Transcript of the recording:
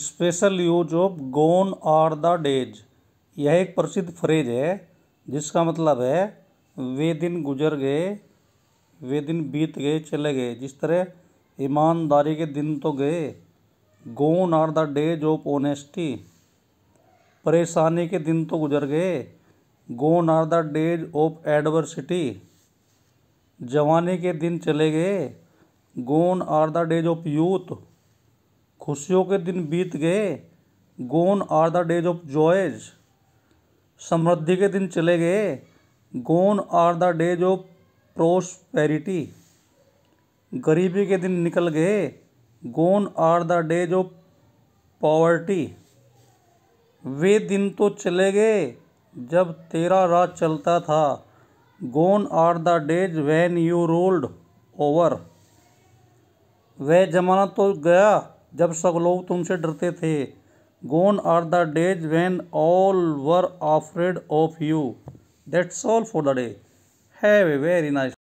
special use of gone are the days यह एक प्रसिद्ध फ्रेज है जिसका मतलब है वे दिन गुजर गए वे दिन बीत गए चले गए जिस तरह ईमानदारी के दिन तो गए gone are the days of honesty परेशानी के दिन तो गुजर गए gone are the days of adversity जवानी के दिन चले गए gone are the days of youth खुशियों के दिन बीत गए gone are the days of joys समृद्धि के दिन चले गए gone are the days of prosperity गरीबी के दिन निकल गए gone are the days of poverty वे दिन तो चले गए जब तेरा राज चलता था gone are the days when you ruled over वह ज़माना तो गया जब सब लोग तुमसे डरते थे gone are the days when all were afraid of you that's all for the day have a very nice